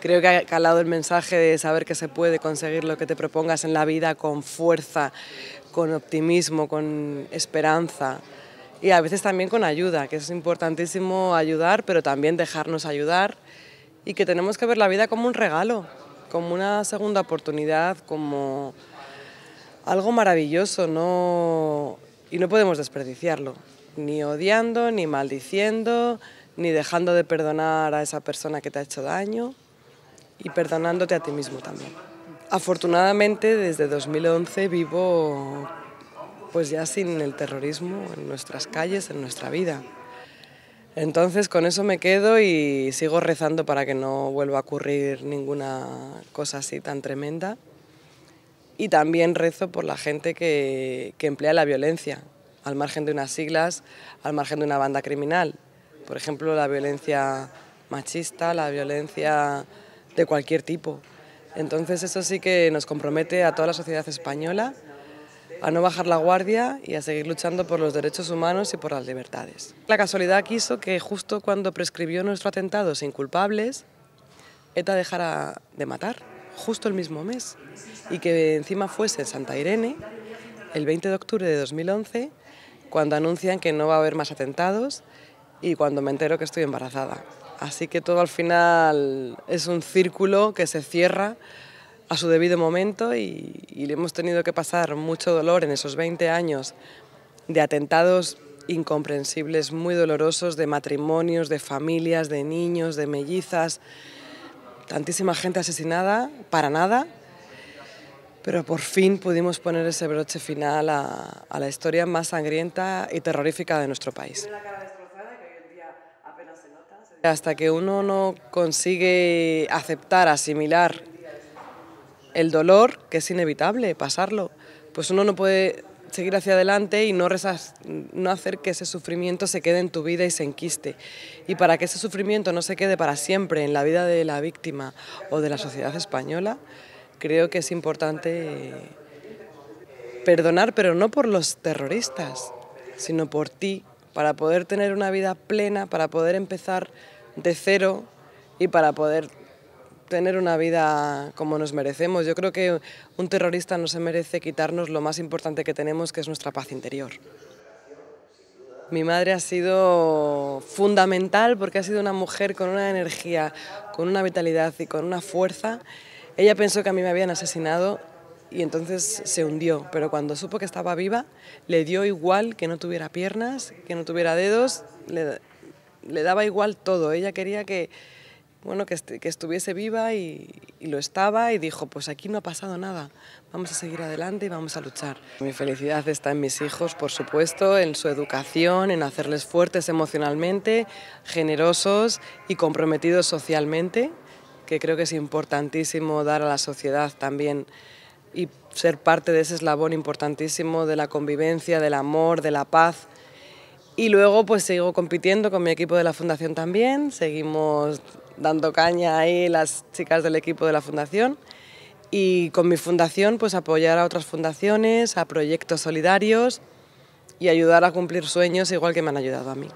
Creo que ha calado el mensaje de saber que se puede conseguir lo que te propongas en la vida con fuerza, con optimismo, con esperanza y a veces también con ayuda, que es importantísimo ayudar, pero también dejarnos ayudar y que tenemos que ver la vida como un regalo, como una segunda oportunidad, como algo maravilloso, no y no podemos desperdiciarlo, ni odiando, ni maldiciendo, ni dejando de perdonar a esa persona que te ha hecho daño y perdonándote a ti mismo también. Afortunadamente desde 2011 vivo pues ya sin el terrorismo en nuestras calles, en nuestra vida. Entonces con eso me quedo y sigo rezando para que no vuelva a ocurrir ninguna cosa así tan tremenda. Y también rezo por la gente que, que emplea la violencia, al margen de unas siglas, al margen de una banda criminal. Por ejemplo, la violencia machista, la violencia de cualquier tipo. Entonces eso sí que nos compromete a toda la sociedad española a no bajar la guardia y a seguir luchando por los derechos humanos y por las libertades. La casualidad quiso que justo cuando prescribió nuestro atentado sin culpables, ETA dejara de matar, justo el mismo mes, y que encima fuese en Santa Irene, el 20 de octubre de 2011, cuando anuncian que no va a haber más atentados y cuando me entero que estoy embarazada. Así que todo al final es un círculo que se cierra a su debido momento y, hemos tenido que pasar mucho dolor en esos 20 años de atentados incomprensibles, muy dolorosos, de matrimonios, de familias, de niños, de mellizas, tantísima gente asesinada, para nada, pero por fin pudimos poner ese broche final a la historia más sangrienta y terrorífica de nuestro país. Hasta que uno no consigue aceptar, asimilar el dolor, que es inevitable pasarlo, pues uno no puede seguir hacia adelante y no, no hacer que ese sufrimiento se quede en tu vida y se enquiste. Y para que ese sufrimiento no se quede para siempre en la vida de la víctima o de la sociedad española, creo que es importante perdonar, pero no por los terroristas, sino por ti para poder tener una vida plena, para poder empezar de cero y para poder tener una vida como nos merecemos. Yo creo que un terrorista no se merece quitarnos lo más importante que tenemos, que es nuestra paz interior. Mi madre ha sido fundamental porque ha sido una mujer con una energía, con una vitalidad y con una fuerza. Ella pensó que a mí me habían asesinado y entonces se hundió, pero cuando supo que estaba viva, le dio igual que no tuviera piernas, que no tuviera dedos, le, daba igual todo, ella quería que, bueno, este, que, estuviese viva y, y, lo estaba y dijo, pues aquí no ha pasado nada, vamos a seguir adelante y vamos a luchar. Mi felicidad está en mis hijos, por supuesto, en su educación, en hacerles fuertes emocionalmente, generosos y comprometidos socialmente, que creo que es importantísimo dar a la sociedad también y ser parte de ese eslabón importantísimo de la convivencia, del amor, de la paz. Y luego pues sigo compitiendo con mi equipo de la Fundación también, seguimos dando caña ahí las chicas del equipo de la Fundación y con mi fundación pues apoyar a otras fundaciones, a proyectos solidarios y ayudar a cumplir sueños igual que me han ayudado a mí.